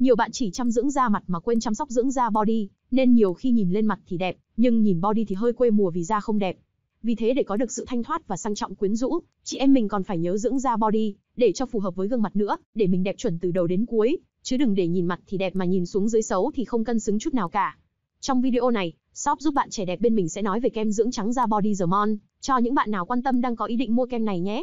Nhiều bạn chỉ chăm dưỡng da mặt mà quên chăm sóc dưỡng da body, nên nhiều khi nhìn lên mặt thì đẹp, nhưng nhìn body thì hơi quê mùa vì da không đẹp. Vì thế để có được sự thanh thoát và sang trọng quyến rũ, chị em mình còn phải nhớ dưỡng da body, để cho phù hợp với gương mặt nữa, để mình đẹp chuẩn từ đầu đến cuối, chứ đừng để nhìn mặt thì đẹp mà nhìn xuống dưới xấu thì không cân xứng chút nào cả. Trong video này, shop giúp bạn trẻ đẹp bên mình sẽ nói về kem dưỡng trắng da Body Germon, cho những bạn nào quan tâm đang có ý định mua kem này nhé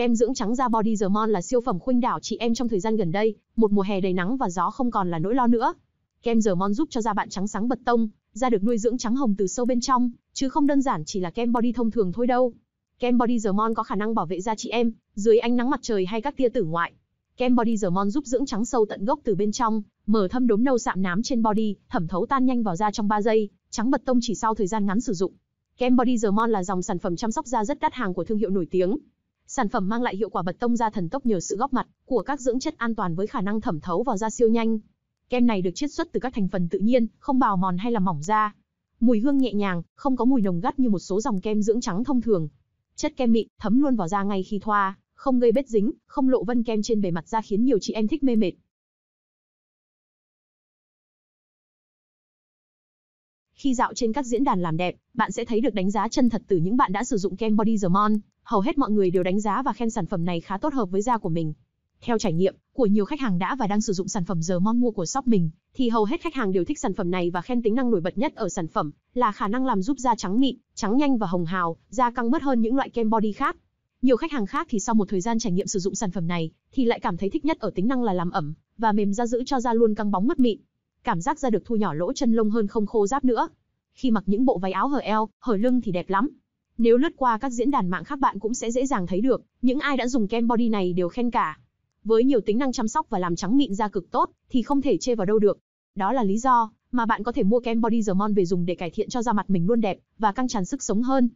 Kem dưỡng trắng da Body Dermon là siêu phẩm khuynh đảo chị em trong thời gian gần đây, một mùa hè đầy nắng và gió không còn là nỗi lo nữa. Kem Dermon giúp cho da bạn trắng sáng bật tông, da được nuôi dưỡng trắng hồng từ sâu bên trong, chứ không đơn giản chỉ là kem body thông thường thôi đâu. Kem Body Dermon có khả năng bảo vệ da chị em dưới ánh nắng mặt trời hay các tia tử ngoại. Kem Body Dermon giúp dưỡng trắng sâu tận gốc từ bên trong, mở thâm đốm nâu sạm nám trên body, thẩm thấu tan nhanh vào da trong 3 giây, trắng bật tông chỉ sau thời gian ngắn sử dụng. Kem Body Dermon là dòng sản phẩm chăm sóc da rất đắt hàng của thương hiệu nổi tiếng sản phẩm mang lại hiệu quả bật tông da thần tốc nhờ sự góp mặt của các dưỡng chất an toàn với khả năng thẩm thấu vào da siêu nhanh. Kem này được chiết xuất từ các thành phần tự nhiên, không bào mòn hay làm mỏng da. Mùi hương nhẹ nhàng, không có mùi nồng gắt như một số dòng kem dưỡng trắng thông thường. Chất kem mịn, thấm luôn vào da ngay khi thoa, không gây bết dính, không lộ vân kem trên bề mặt da khiến nhiều chị em thích mê mệt. Khi dạo trên các diễn đàn làm đẹp, bạn sẽ thấy được đánh giá chân thật từ những bạn đã sử dụng kem Body mon hầu hết mọi người đều đánh giá và khen sản phẩm này khá tốt hợp với da của mình. Theo trải nghiệm của nhiều khách hàng đã và đang sử dụng sản phẩm giờ mon mua của shop mình, thì hầu hết khách hàng đều thích sản phẩm này và khen tính năng nổi bật nhất ở sản phẩm là khả năng làm giúp da trắng mịn, trắng nhanh và hồng hào, da căng mất hơn những loại kem body khác. Nhiều khách hàng khác thì sau một thời gian trải nghiệm sử dụng sản phẩm này thì lại cảm thấy thích nhất ở tính năng là làm ẩm và mềm da giữ cho da luôn căng bóng mất mịn. Cảm giác da được thu nhỏ lỗ chân lông hơn không khô ráp nữa. Khi mặc những bộ váy áo hở eo, hở lưng thì đẹp lắm. Nếu lướt qua các diễn đàn mạng khác bạn cũng sẽ dễ dàng thấy được, những ai đã dùng kem body này đều khen cả. Với nhiều tính năng chăm sóc và làm trắng mịn da cực tốt, thì không thể chê vào đâu được. Đó là lý do mà bạn có thể mua kem body Germon về dùng để cải thiện cho da mặt mình luôn đẹp và căng tràn sức sống hơn.